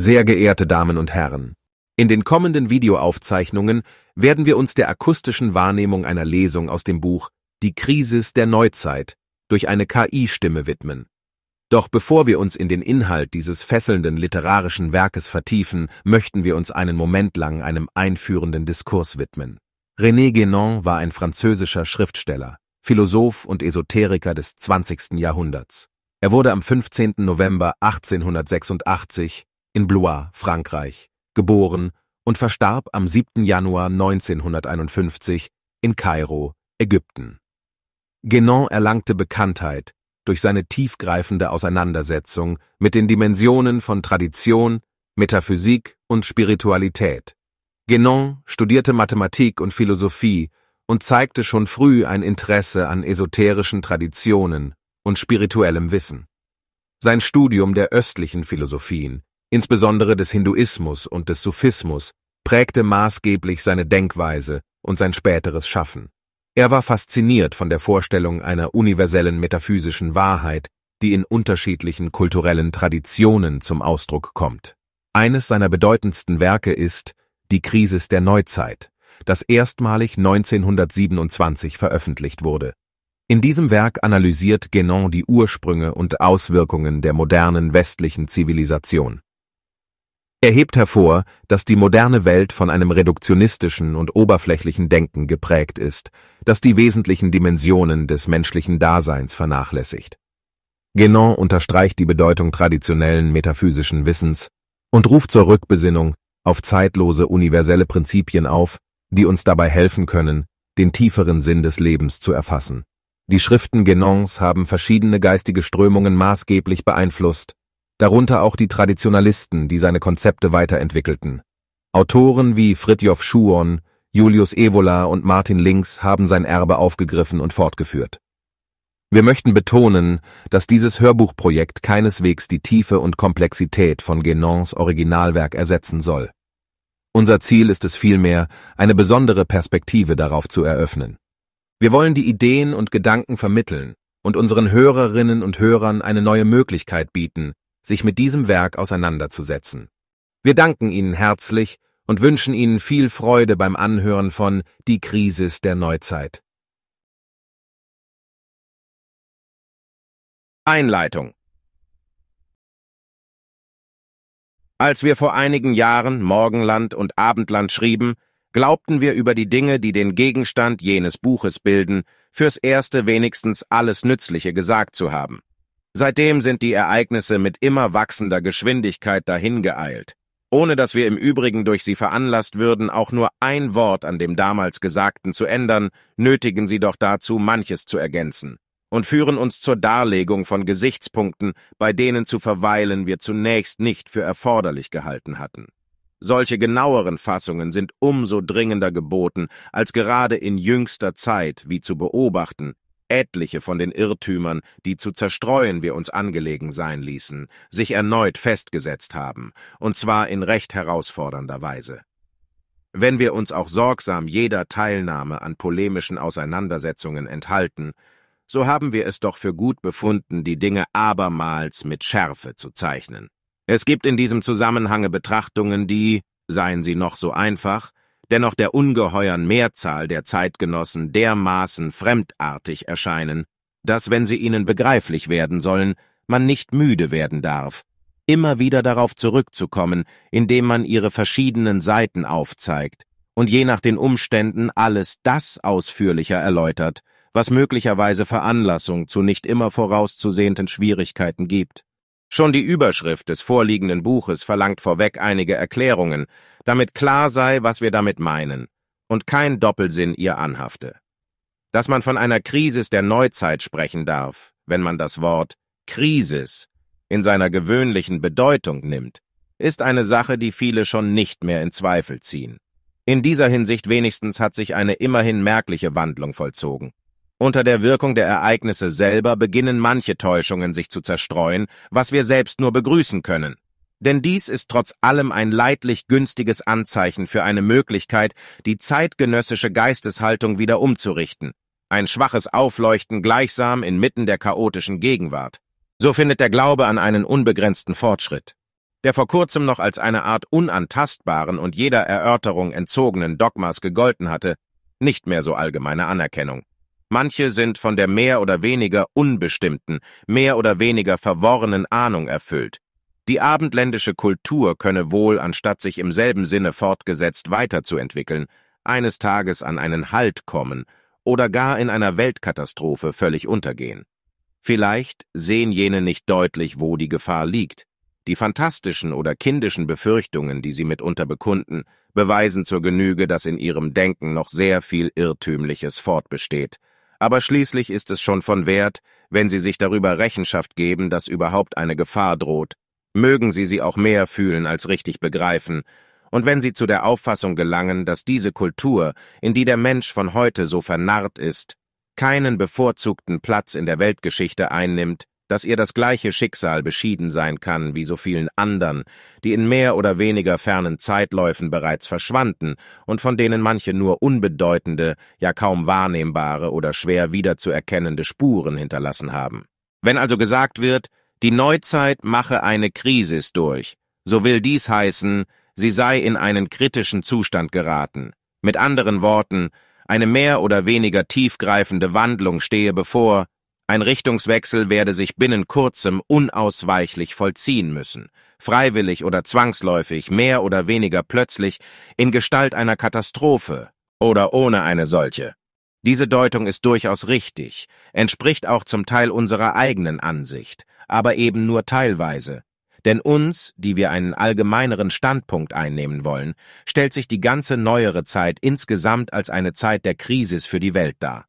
Sehr geehrte Damen und Herren, in den kommenden Videoaufzeichnungen werden wir uns der akustischen Wahrnehmung einer Lesung aus dem Buch Die Krisis der Neuzeit durch eine KI-Stimme widmen. Doch bevor wir uns in den Inhalt dieses fesselnden literarischen Werkes vertiefen, möchten wir uns einen Moment lang einem einführenden Diskurs widmen. René Guénon war ein französischer Schriftsteller, Philosoph und Esoteriker des 20. Jahrhunderts. Er wurde am 15. November 1886 in Blois, Frankreich, geboren und verstarb am 7. Januar 1951 in Kairo, Ägypten. Genon erlangte Bekanntheit durch seine tiefgreifende Auseinandersetzung mit den Dimensionen von Tradition, Metaphysik und Spiritualität. Genon studierte Mathematik und Philosophie und zeigte schon früh ein Interesse an esoterischen Traditionen und spirituellem Wissen. Sein Studium der östlichen Philosophien insbesondere des Hinduismus und des Sufismus, prägte maßgeblich seine Denkweise und sein späteres Schaffen. Er war fasziniert von der Vorstellung einer universellen metaphysischen Wahrheit, die in unterschiedlichen kulturellen Traditionen zum Ausdruck kommt. Eines seiner bedeutendsten Werke ist Die Krisis der Neuzeit, das erstmalig 1927 veröffentlicht wurde. In diesem Werk analysiert Genon die Ursprünge und Auswirkungen der modernen westlichen Zivilisation. Er hebt hervor, dass die moderne Welt von einem reduktionistischen und oberflächlichen Denken geprägt ist, das die wesentlichen Dimensionen des menschlichen Daseins vernachlässigt. Genon unterstreicht die Bedeutung traditionellen metaphysischen Wissens und ruft zur Rückbesinnung auf zeitlose universelle Prinzipien auf, die uns dabei helfen können, den tieferen Sinn des Lebens zu erfassen. Die Schriften Genons haben verschiedene geistige Strömungen maßgeblich beeinflusst darunter auch die Traditionalisten, die seine Konzepte weiterentwickelten. Autoren wie Fritjof Schuon, Julius Evola und Martin Links haben sein Erbe aufgegriffen und fortgeführt. Wir möchten betonen, dass dieses Hörbuchprojekt keineswegs die Tiefe und Komplexität von Genons Originalwerk ersetzen soll. Unser Ziel ist es vielmehr, eine besondere Perspektive darauf zu eröffnen. Wir wollen die Ideen und Gedanken vermitteln und unseren Hörerinnen und Hörern eine neue Möglichkeit bieten, sich mit diesem Werk auseinanderzusetzen. Wir danken Ihnen herzlich und wünschen Ihnen viel Freude beim Anhören von Die Krisis der Neuzeit. Einleitung Als wir vor einigen Jahren Morgenland und Abendland schrieben, glaubten wir über die Dinge, die den Gegenstand jenes Buches bilden, fürs Erste wenigstens alles Nützliche gesagt zu haben. Seitdem sind die Ereignisse mit immer wachsender Geschwindigkeit dahingeeilt, ohne dass wir im Übrigen durch sie veranlasst würden, auch nur ein Wort an dem damals Gesagten zu ändern, nötigen sie doch dazu, manches zu ergänzen und führen uns zur Darlegung von Gesichtspunkten, bei denen zu verweilen wir zunächst nicht für erforderlich gehalten hatten. Solche genaueren Fassungen sind umso dringender geboten, als gerade in jüngster Zeit, wie zu beobachten, etliche von den Irrtümern, die zu zerstreuen wir uns angelegen sein ließen, sich erneut festgesetzt haben, und zwar in recht herausfordernder Weise. Wenn wir uns auch sorgsam jeder Teilnahme an polemischen Auseinandersetzungen enthalten, so haben wir es doch für gut befunden, die Dinge abermals mit Schärfe zu zeichnen. Es gibt in diesem Zusammenhange Betrachtungen, die, seien sie noch so einfach, dennoch der ungeheuern Mehrzahl der Zeitgenossen dermaßen fremdartig erscheinen, dass, wenn sie ihnen begreiflich werden sollen, man nicht müde werden darf, immer wieder darauf zurückzukommen, indem man ihre verschiedenen Seiten aufzeigt und je nach den Umständen alles das ausführlicher erläutert, was möglicherweise Veranlassung zu nicht immer vorauszusehenden Schwierigkeiten gibt. Schon die Überschrift des vorliegenden Buches verlangt vorweg einige Erklärungen, damit klar sei, was wir damit meinen und kein Doppelsinn ihr anhafte. Dass man von einer Krisis der Neuzeit sprechen darf, wenn man das Wort Krisis in seiner gewöhnlichen Bedeutung nimmt, ist eine Sache, die viele schon nicht mehr in Zweifel ziehen. In dieser Hinsicht wenigstens hat sich eine immerhin merkliche Wandlung vollzogen. Unter der Wirkung der Ereignisse selber beginnen manche Täuschungen sich zu zerstreuen, was wir selbst nur begrüßen können. Denn dies ist trotz allem ein leidlich günstiges Anzeichen für eine Möglichkeit, die zeitgenössische Geisteshaltung wieder umzurichten. Ein schwaches Aufleuchten gleichsam inmitten der chaotischen Gegenwart. So findet der Glaube an einen unbegrenzten Fortschritt. Der vor kurzem noch als eine Art unantastbaren und jeder Erörterung entzogenen Dogmas gegolten hatte, nicht mehr so allgemeine Anerkennung. Manche sind von der mehr oder weniger unbestimmten, mehr oder weniger verworrenen Ahnung erfüllt, die abendländische Kultur könne wohl, anstatt sich im selben Sinne fortgesetzt weiterzuentwickeln, eines Tages an einen Halt kommen oder gar in einer Weltkatastrophe völlig untergehen. Vielleicht sehen jene nicht deutlich, wo die Gefahr liegt. Die fantastischen oder kindischen Befürchtungen, die sie mitunter bekunden, beweisen zur Genüge, dass in ihrem Denken noch sehr viel Irrtümliches fortbesteht. Aber schließlich ist es schon von Wert, wenn sie sich darüber Rechenschaft geben, dass überhaupt eine Gefahr droht, mögen sie sie auch mehr fühlen als richtig begreifen, und wenn sie zu der Auffassung gelangen, dass diese Kultur, in die der Mensch von heute so vernarrt ist, keinen bevorzugten Platz in der Weltgeschichte einnimmt, dass ihr das gleiche Schicksal beschieden sein kann wie so vielen anderen, die in mehr oder weniger fernen Zeitläufen bereits verschwanden und von denen manche nur unbedeutende, ja kaum wahrnehmbare oder schwer wiederzuerkennende Spuren hinterlassen haben. Wenn also gesagt wird, die Neuzeit mache eine Krisis durch. So will dies heißen, sie sei in einen kritischen Zustand geraten. Mit anderen Worten, eine mehr oder weniger tiefgreifende Wandlung stehe bevor, ein Richtungswechsel werde sich binnen kurzem unausweichlich vollziehen müssen, freiwillig oder zwangsläufig, mehr oder weniger plötzlich, in Gestalt einer Katastrophe oder ohne eine solche. Diese Deutung ist durchaus richtig, entspricht auch zum Teil unserer eigenen Ansicht aber eben nur teilweise. Denn uns, die wir einen allgemeineren Standpunkt einnehmen wollen, stellt sich die ganze neuere Zeit insgesamt als eine Zeit der Krisis für die Welt dar.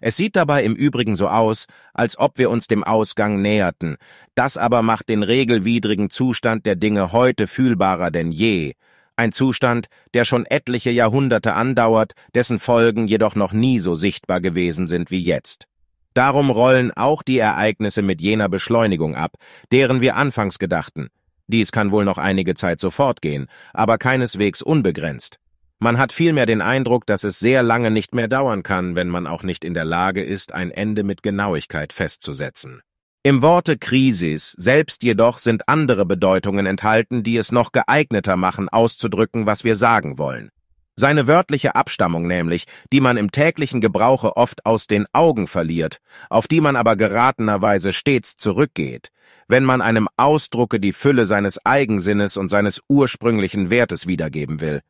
Es sieht dabei im Übrigen so aus, als ob wir uns dem Ausgang näherten, das aber macht den regelwidrigen Zustand der Dinge heute fühlbarer denn je, ein Zustand, der schon etliche Jahrhunderte andauert, dessen Folgen jedoch noch nie so sichtbar gewesen sind wie jetzt. Darum rollen auch die Ereignisse mit jener Beschleunigung ab, deren wir anfangs gedachten. Dies kann wohl noch einige Zeit so fortgehen, aber keineswegs unbegrenzt. Man hat vielmehr den Eindruck, dass es sehr lange nicht mehr dauern kann, wenn man auch nicht in der Lage ist, ein Ende mit Genauigkeit festzusetzen. Im Worte Krisis selbst jedoch sind andere Bedeutungen enthalten, die es noch geeigneter machen, auszudrücken, was wir sagen wollen. Seine wörtliche Abstammung nämlich, die man im täglichen Gebrauche oft aus den Augen verliert, auf die man aber geratenerweise stets zurückgeht, wenn man einem Ausdrucke die Fülle seines Eigensinnes und seines ursprünglichen Wertes wiedergeben will.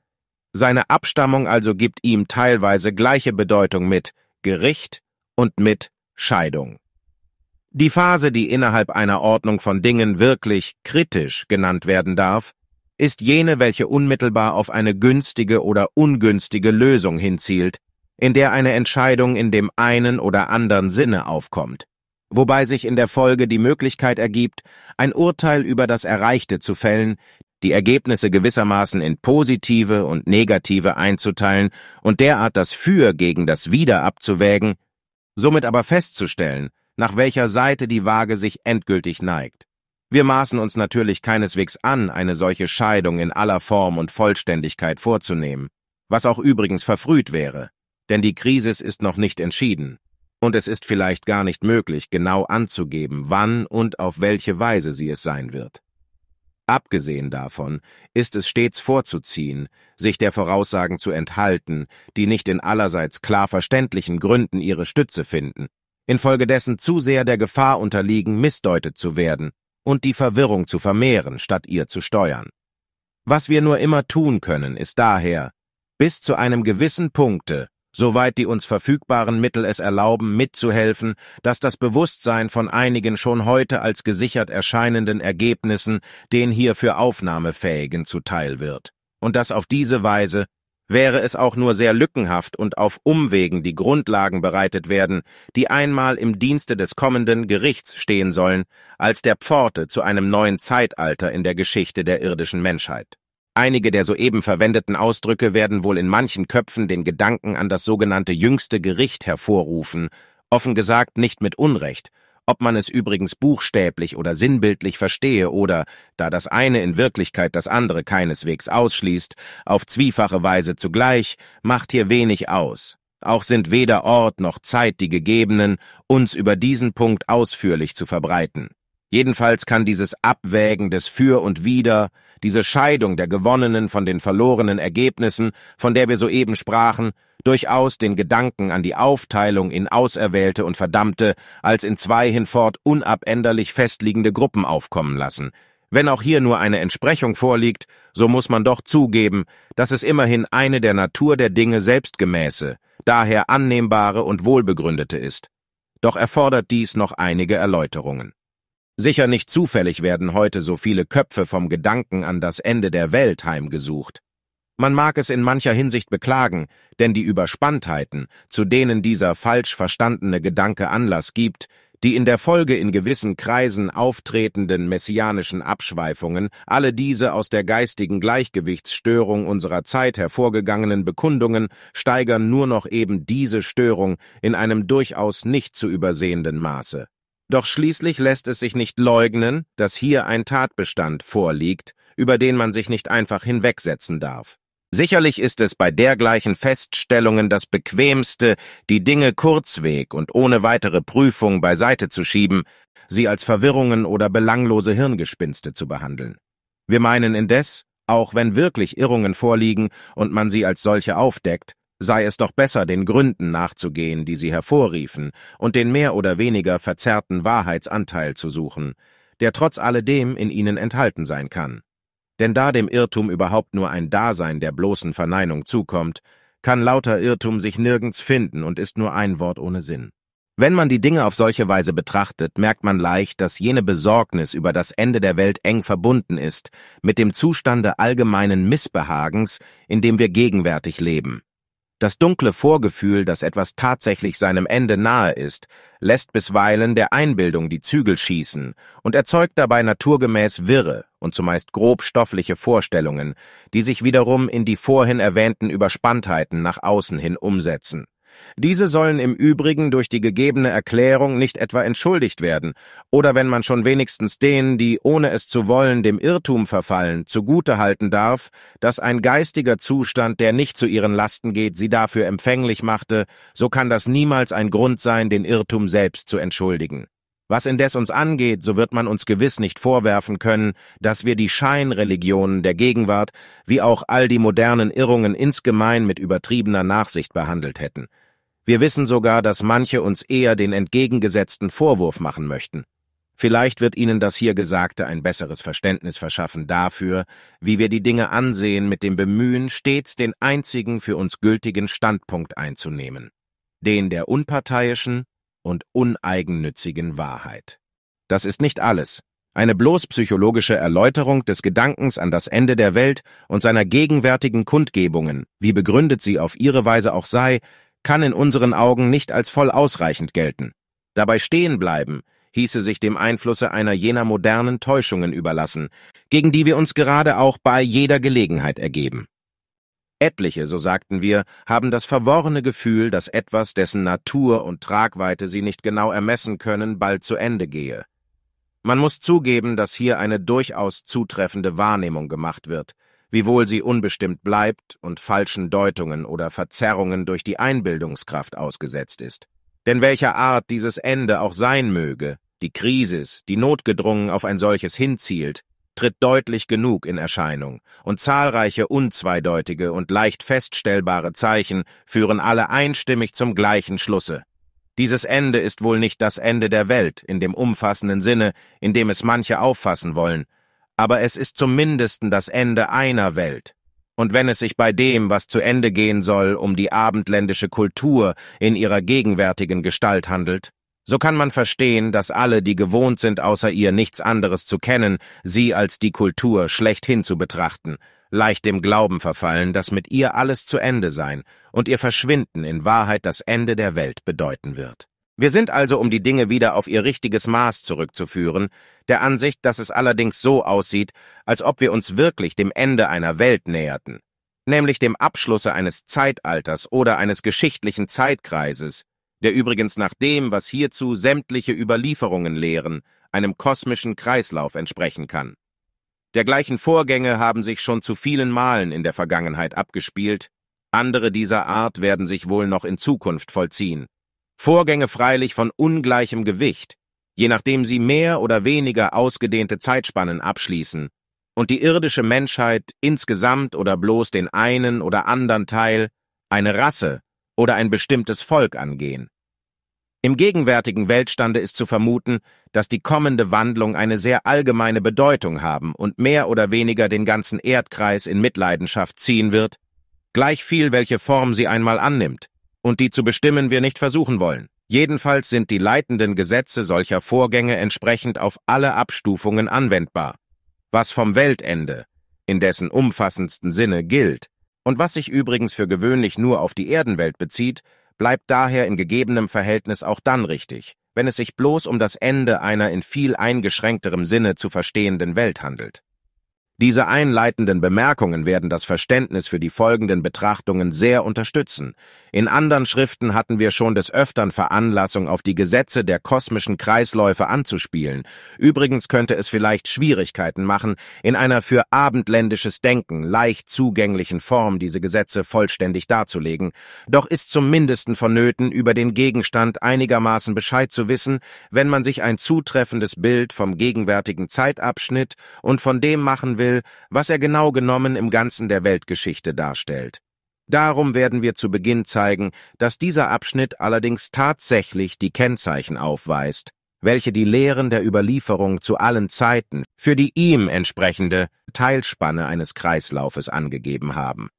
Seine Abstammung also gibt ihm teilweise gleiche Bedeutung mit Gericht und mit Scheidung. Die Phase, die innerhalb einer Ordnung von Dingen wirklich kritisch genannt werden darf, ist jene, welche unmittelbar auf eine günstige oder ungünstige Lösung hinzielt, in der eine Entscheidung in dem einen oder anderen Sinne aufkommt, wobei sich in der Folge die Möglichkeit ergibt, ein Urteil über das Erreichte zu fällen, die Ergebnisse gewissermaßen in positive und negative einzuteilen und derart das Für gegen das Wider abzuwägen, somit aber festzustellen, nach welcher Seite die Waage sich endgültig neigt. Wir maßen uns natürlich keineswegs an, eine solche Scheidung in aller Form und Vollständigkeit vorzunehmen, was auch übrigens verfrüht wäre, denn die Krise ist noch nicht entschieden, und es ist vielleicht gar nicht möglich, genau anzugeben, wann und auf welche Weise sie es sein wird. Abgesehen davon ist es stets vorzuziehen, sich der Voraussagen zu enthalten, die nicht in allerseits klar verständlichen Gründen ihre Stütze finden, infolgedessen zu sehr der Gefahr unterliegen, missdeutet zu werden und die Verwirrung zu vermehren, statt ihr zu steuern. Was wir nur immer tun können, ist daher, bis zu einem gewissen Punkte, soweit die uns verfügbaren Mittel es erlauben, mitzuhelfen, dass das Bewusstsein von einigen schon heute als gesichert erscheinenden Ergebnissen den hierfür Aufnahmefähigen zuteil wird, und dass auf diese Weise wäre es auch nur sehr lückenhaft und auf Umwegen die Grundlagen bereitet werden, die einmal im Dienste des kommenden Gerichts stehen sollen, als der Pforte zu einem neuen Zeitalter in der Geschichte der irdischen Menschheit. Einige der soeben verwendeten Ausdrücke werden wohl in manchen Köpfen den Gedanken an das sogenannte jüngste Gericht hervorrufen, offen gesagt nicht mit Unrecht, ob man es übrigens buchstäblich oder sinnbildlich verstehe oder, da das eine in Wirklichkeit das andere keineswegs ausschließt, auf zwiefache Weise zugleich, macht hier wenig aus. Auch sind weder Ort noch Zeit die gegebenen, uns über diesen Punkt ausführlich zu verbreiten. Jedenfalls kann dieses Abwägen des Für und Wider, diese Scheidung der gewonnenen von den verlorenen Ergebnissen, von der wir soeben sprachen, durchaus den Gedanken an die Aufteilung in Auserwählte und Verdammte als in zwei hinfort unabänderlich festliegende Gruppen aufkommen lassen. Wenn auch hier nur eine Entsprechung vorliegt, so muss man doch zugeben, dass es immerhin eine der Natur der Dinge selbstgemäße, daher annehmbare und wohlbegründete ist. Doch erfordert dies noch einige Erläuterungen. Sicher nicht zufällig werden heute so viele Köpfe vom Gedanken an das Ende der Welt heimgesucht. Man mag es in mancher Hinsicht beklagen, denn die Überspanntheiten, zu denen dieser falsch verstandene Gedanke Anlass gibt, die in der Folge in gewissen Kreisen auftretenden messianischen Abschweifungen, alle diese aus der geistigen Gleichgewichtsstörung unserer Zeit hervorgegangenen Bekundungen steigern nur noch eben diese Störung in einem durchaus nicht zu übersehenden Maße. Doch schließlich lässt es sich nicht leugnen, dass hier ein Tatbestand vorliegt, über den man sich nicht einfach hinwegsetzen darf. Sicherlich ist es bei dergleichen Feststellungen das Bequemste, die Dinge kurzweg und ohne weitere Prüfung beiseite zu schieben, sie als Verwirrungen oder belanglose Hirngespinste zu behandeln. Wir meinen indes, auch wenn wirklich Irrungen vorliegen und man sie als solche aufdeckt, sei es doch besser, den Gründen nachzugehen, die sie hervorriefen, und den mehr oder weniger verzerrten Wahrheitsanteil zu suchen, der trotz alledem in ihnen enthalten sein kann. Denn da dem Irrtum überhaupt nur ein Dasein der bloßen Verneinung zukommt, kann lauter Irrtum sich nirgends finden und ist nur ein Wort ohne Sinn. Wenn man die Dinge auf solche Weise betrachtet, merkt man leicht, dass jene Besorgnis über das Ende der Welt eng verbunden ist mit dem Zustande allgemeinen Missbehagens, in dem wir gegenwärtig leben. Das dunkle Vorgefühl, dass etwas tatsächlich seinem Ende nahe ist, lässt bisweilen der Einbildung die Zügel schießen und erzeugt dabei naturgemäß Wirre, und zumeist grobstoffliche Vorstellungen, die sich wiederum in die vorhin erwähnten Überspanntheiten nach außen hin umsetzen. Diese sollen im Übrigen durch die gegebene Erklärung nicht etwa entschuldigt werden, oder wenn man schon wenigstens denen, die ohne es zu wollen dem Irrtum verfallen, zugute halten darf, dass ein geistiger Zustand, der nicht zu ihren Lasten geht, sie dafür empfänglich machte, so kann das niemals ein Grund sein, den Irrtum selbst zu entschuldigen. Was indes uns angeht, so wird man uns gewiss nicht vorwerfen können, dass wir die Scheinreligionen der Gegenwart, wie auch all die modernen Irrungen insgemein mit übertriebener Nachsicht behandelt hätten. Wir wissen sogar, dass manche uns eher den entgegengesetzten Vorwurf machen möchten. Vielleicht wird Ihnen das hier Gesagte ein besseres Verständnis verschaffen dafür, wie wir die Dinge ansehen, mit dem Bemühen, stets den einzigen für uns gültigen Standpunkt einzunehmen, den der unparteiischen, und uneigennützigen Wahrheit. Das ist nicht alles. Eine bloß psychologische Erläuterung des Gedankens an das Ende der Welt und seiner gegenwärtigen Kundgebungen, wie begründet sie auf ihre Weise auch sei, kann in unseren Augen nicht als voll ausreichend gelten. Dabei stehen bleiben, hieße sich dem Einflusse einer jener modernen Täuschungen überlassen, gegen die wir uns gerade auch bei jeder Gelegenheit ergeben. Etliche, so sagten wir, haben das verworrene Gefühl, dass etwas, dessen Natur und Tragweite sie nicht genau ermessen können, bald zu Ende gehe. Man muss zugeben, dass hier eine durchaus zutreffende Wahrnehmung gemacht wird, wiewohl sie unbestimmt bleibt und falschen Deutungen oder Verzerrungen durch die Einbildungskraft ausgesetzt ist. Denn welcher Art dieses Ende auch sein möge, die Krisis, die notgedrungen auf ein solches hinzielt, tritt deutlich genug in Erscheinung, und zahlreiche unzweideutige und leicht feststellbare Zeichen führen alle einstimmig zum gleichen Schlusse. Dieses Ende ist wohl nicht das Ende der Welt in dem umfassenden Sinne, in dem es manche auffassen wollen, aber es ist zumindest das Ende einer Welt. Und wenn es sich bei dem, was zu Ende gehen soll, um die abendländische Kultur in ihrer gegenwärtigen Gestalt handelt, so kann man verstehen, dass alle, die gewohnt sind, außer ihr nichts anderes zu kennen, sie als die Kultur schlechthin zu betrachten, leicht dem Glauben verfallen, dass mit ihr alles zu Ende sein und ihr Verschwinden in Wahrheit das Ende der Welt bedeuten wird. Wir sind also, um die Dinge wieder auf ihr richtiges Maß zurückzuführen, der Ansicht, dass es allerdings so aussieht, als ob wir uns wirklich dem Ende einer Welt näherten, nämlich dem Abschlusse eines Zeitalters oder eines geschichtlichen Zeitkreises, der übrigens nach dem, was hierzu sämtliche Überlieferungen lehren, einem kosmischen Kreislauf entsprechen kann. Dergleichen Vorgänge haben sich schon zu vielen Malen in der Vergangenheit abgespielt, andere dieser Art werden sich wohl noch in Zukunft vollziehen. Vorgänge freilich von ungleichem Gewicht, je nachdem sie mehr oder weniger ausgedehnte Zeitspannen abschließen und die irdische Menschheit insgesamt oder bloß den einen oder anderen Teil, eine Rasse, oder ein bestimmtes Volk angehen. Im gegenwärtigen Weltstande ist zu vermuten, dass die kommende Wandlung eine sehr allgemeine Bedeutung haben und mehr oder weniger den ganzen Erdkreis in Mitleidenschaft ziehen wird, gleich viel welche Form sie einmal annimmt, und die zu bestimmen wir nicht versuchen wollen. Jedenfalls sind die leitenden Gesetze solcher Vorgänge entsprechend auf alle Abstufungen anwendbar. Was vom Weltende, in dessen umfassendsten Sinne gilt, und was sich übrigens für gewöhnlich nur auf die Erdenwelt bezieht, bleibt daher in gegebenem Verhältnis auch dann richtig, wenn es sich bloß um das Ende einer in viel eingeschränkterem Sinne zu verstehenden Welt handelt. Diese einleitenden Bemerkungen werden das Verständnis für die folgenden Betrachtungen sehr unterstützen. In anderen Schriften hatten wir schon des Öfteren Veranlassung, auf die Gesetze der kosmischen Kreisläufe anzuspielen. Übrigens könnte es vielleicht Schwierigkeiten machen, in einer für abendländisches Denken leicht zugänglichen Form diese Gesetze vollständig darzulegen, doch ist zumindest vonnöten, über den Gegenstand einigermaßen Bescheid zu wissen, wenn man sich ein zutreffendes Bild vom gegenwärtigen Zeitabschnitt und von dem machen will, will, was er genau genommen im Ganzen der Weltgeschichte darstellt. Darum werden wir zu Beginn zeigen, dass dieser Abschnitt allerdings tatsächlich die Kennzeichen aufweist, welche die Lehren der Überlieferung zu allen Zeiten für die ihm entsprechende Teilspanne eines Kreislaufes angegeben haben.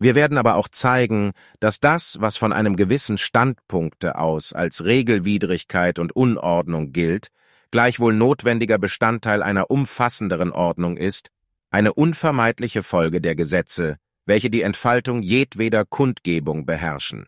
Wir werden aber auch zeigen, dass das, was von einem gewissen Standpunkte aus als Regelwidrigkeit und Unordnung gilt, gleichwohl notwendiger Bestandteil einer umfassenderen Ordnung ist, eine unvermeidliche Folge der Gesetze, welche die Entfaltung jedweder Kundgebung beherrschen.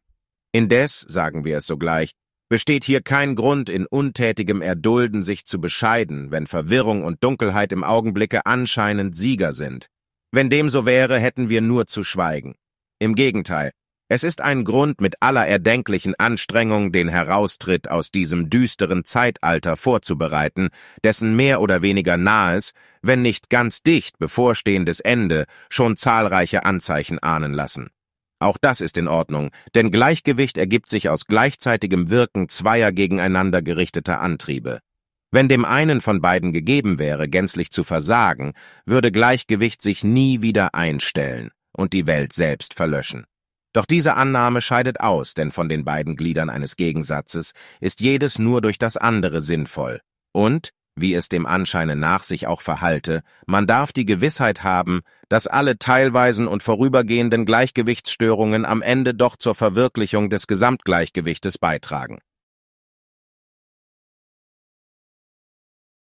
Indes, sagen wir es sogleich, besteht hier kein Grund, in untätigem Erdulden sich zu bescheiden, wenn Verwirrung und Dunkelheit im Augenblicke anscheinend Sieger sind. Wenn dem so wäre, hätten wir nur zu schweigen. Im Gegenteil, es ist ein Grund, mit aller erdenklichen Anstrengung den Heraustritt aus diesem düsteren Zeitalter vorzubereiten, dessen mehr oder weniger nahes, wenn nicht ganz dicht bevorstehendes Ende schon zahlreiche Anzeichen ahnen lassen. Auch das ist in Ordnung, denn Gleichgewicht ergibt sich aus gleichzeitigem Wirken zweier gegeneinander gerichteter Antriebe. Wenn dem einen von beiden gegeben wäre, gänzlich zu versagen, würde Gleichgewicht sich nie wieder einstellen und die Welt selbst verlöschen. Doch diese Annahme scheidet aus, denn von den beiden Gliedern eines Gegensatzes ist jedes nur durch das andere sinnvoll. Und, wie es dem Anscheine nach sich auch verhalte, man darf die Gewissheit haben, dass alle teilweisen und vorübergehenden Gleichgewichtsstörungen am Ende doch zur Verwirklichung des Gesamtgleichgewichtes beitragen.